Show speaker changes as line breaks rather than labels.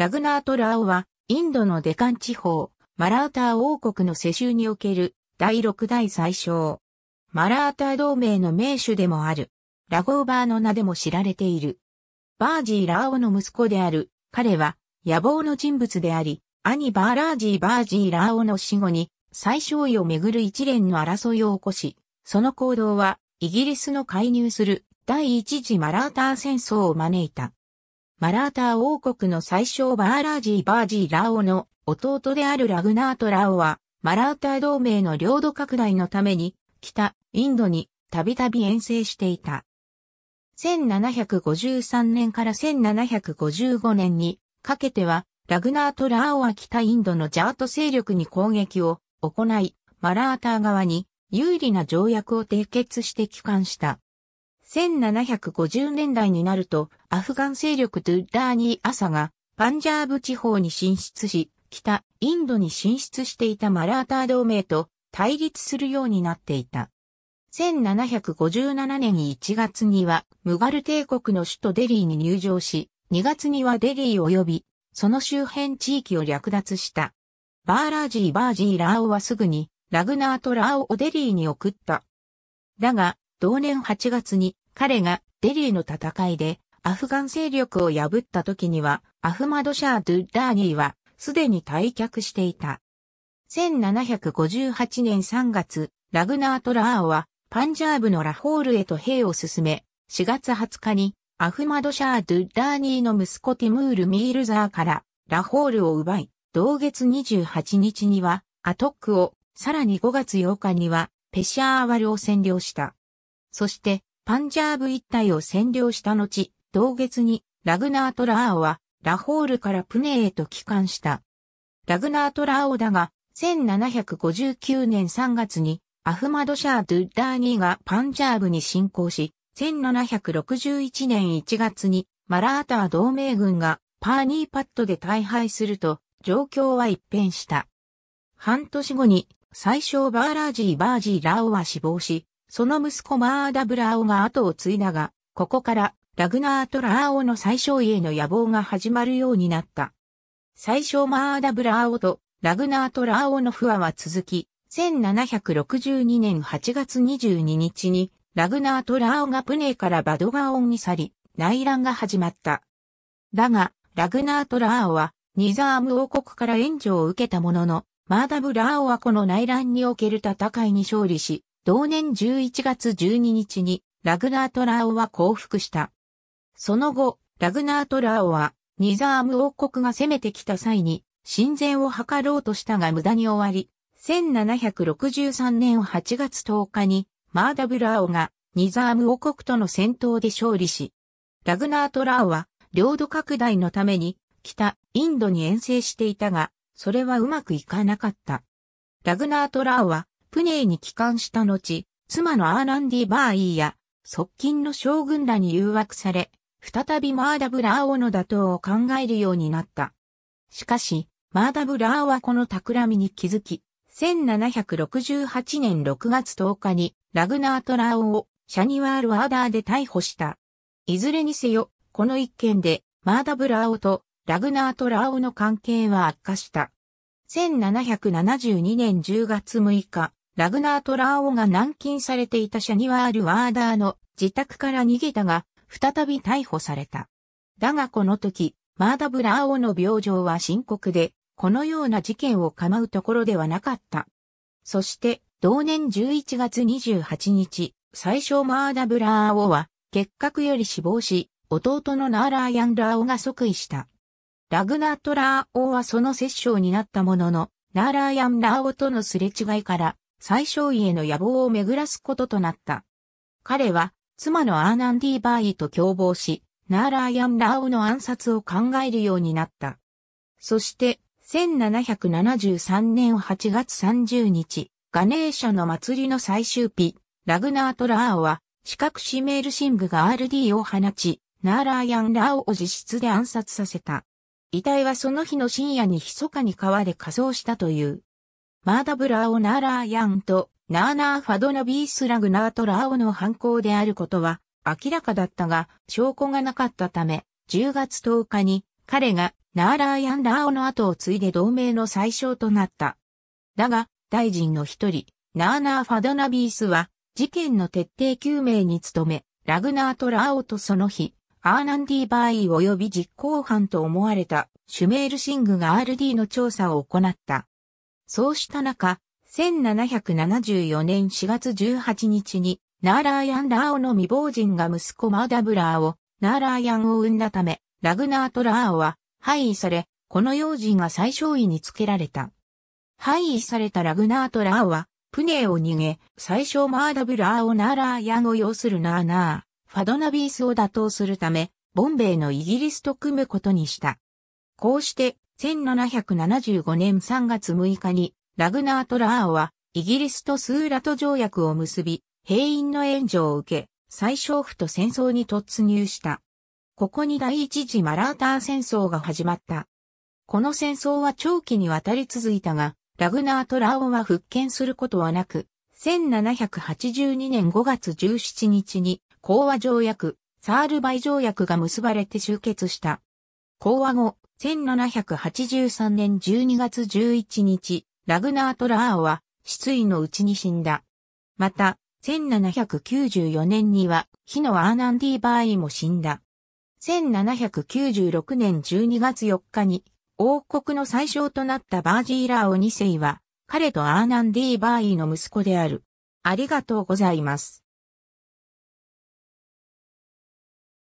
ラグナート・ラオは、インドのデカン地方、マラーター王国の世襲における第6代最小。マラーター同盟の名手でもある。ラゴーバーの名でも知られている。バージー・ラオの息子である。彼は野望の人物であり、兄バーラージー・バージー・ラオの死後に最小位をめぐる一連の争いを起こし、その行動はイギリスの介入する第一次マラーター戦争を招いた。マラーター王国の最小バーラージー・バージー・ラオの弟であるラグナート・ラオは、マラーター同盟の領土拡大のために、北、インドにたびたび遠征していた。1753年から1755年にかけては、ラグナート・ラオは北インドのジャート勢力に攻撃を行い、マラーター側に有利な条約を締結して帰還した。1750年代になると、アフガン勢力トゥッダーニー・アサが、パンジャーブ地方に進出し、北、インドに進出していたマラーター同盟と対立するようになっていた。1757年に1月には、ムガル帝国の首都デリーに入城し、2月にはデリー及び、その周辺地域を略奪した。バーラージー・バージー・ラーオはすぐに、ラグナート・ラーオをデリーに送った。だが、同年8月に彼がデリーの戦いでアフガン勢力を破った時にはアフマド・シャー・ドゥ・ダーニーはすでに退却していた。1758年3月、ラグナート・ラーはパンジャーブのラホールへと兵を進め、4月20日にアフマド・シャー・ドゥ・ダーニーの息子ティムール・ミールザーからラホールを奪い、同月28日にはアトックを、さらに5月8日にはペシャーワルを占領した。そして、パンジャーブ一帯を占領した後、同月にラグナート・ラーオはラホールからプネへと帰還した。ラグナート・ラーオだが、1759年3月にアフマド・シャー・ドゥッダーニーがパンジャーブに侵攻し、1761年1月にマラーター同盟軍がパーニーパッドで大敗すると状況は一変した。半年後に最小バーラージー・バージー・ラオは死亡し、その息子マーダ・ブラーオが後を継いだが、ここからラグナート・ラーオの最小位への野望が始まるようになった。最小マーダ・ブラーオとラグナート・ラーオの不和は続き、1762年8月22日にラグナート・ラーオがプネーからバドガオンに去り、内乱が始まった。だが、ラグナート・ラーオはニザーム王国から援助を受けたものの、マーダブ・ラーオはこの内乱における戦いに勝利し、同年11月12日にラグナートラーオは降伏した。その後、ラグナートラーオはニザーム王国が攻めてきた際に親善を図ろうとしたが無駄に終わり、1763年8月10日にマーダブラーオがニザーム王国との戦闘で勝利し、ラグナートラーオは領土拡大のために北インドに遠征していたが、それはうまくいかなかった。ラグナートラーオはプネーに帰還した後、妻のアーランディ・バーイーや、側近の将軍らに誘惑され、再びマーダブラーオの打倒を考えるようになった。しかし、マーダブラーはこの企みに気づき、1768年6月10日にラグナートラーオをシャニワール・アーダーで逮捕した。いずれにせよ、この一件でマーダブラーオとラグナートラーオの関係は悪化した。1772年10月6日、ラグナート・ラーオが軟禁されていたシャニワール・ワーダーの自宅から逃げたが、再び逮捕された。だがこの時、マーダブ・ラーオの病状は深刻で、このような事件を構うところではなかった。そして、同年11月28日、最初マーダブ・ラーオは、結核より死亡し、弟のナーラーヤン・ラーオが即位した。ラグナート・ラーオはその殺傷になったものの、ナーラーヤン・ラーオとのすれ違いから、最小位への野望を巡らすこととなった。彼は、妻のアーナンディ・バーイと共謀し、ナーラーヤン・ラオの暗殺を考えるようになった。そして、1773年8月30日、ガネーシャの祭りの最終日、ラグナート・ラーオは、四角シメールシングが RD を放ち、ナーラーヤン・ラオを自室で暗殺させた。遺体はその日の深夜に密かに川で仮葬したという。マーダブラーオナーラーヤンとナーナーファドナビースラグナートラーオの犯行であることは明らかだったが証拠がなかったため10月10日に彼がナーラーヤンラーオの後を継いで同盟の最小となった。だが大臣の一人ナーナーファドナビースは事件の徹底究明に努めラグナートラーオとその日アーナンディバーイ及び実行犯と思われたシュメールシングが RD の調査を行った。そうした中、1774年4月18日に、ナーラーヤン・ラーオの未亡人が息子マーダブラーを、ナーラーヤンを生んだため、ラグナート・ラーオは、廃位され、この幼児が最小位につけられた。廃位されたラグナート・ラーオは、プネーを逃げ、最小マーダブラーをナーラーヤンを要するナーナー、ファドナビースを打倒するため、ボンベイのイギリスと組むことにした。こうして、1775年3月6日に、ラグナート・ラーは、イギリスとスーラト条約を結び、兵員の援助を受け、最小府と戦争に突入した。ここに第一次マラーター戦争が始まった。この戦争は長期にわたり続いたが、ラグナート・ラーオンは復権することはなく、1782年5月17日に、講和条約、サールバイ条約が結ばれて終結した。講和後、1783年12月11日、ラグナート・ラーオは失意のうちに死んだ。また、1794年には、火のアーナンディ・バーイも死んだ。1796年12月4日に、王国の最小となったバージー・ラーオ2世は、彼とアーナンディ・バーイの息子である。ありがとうございます。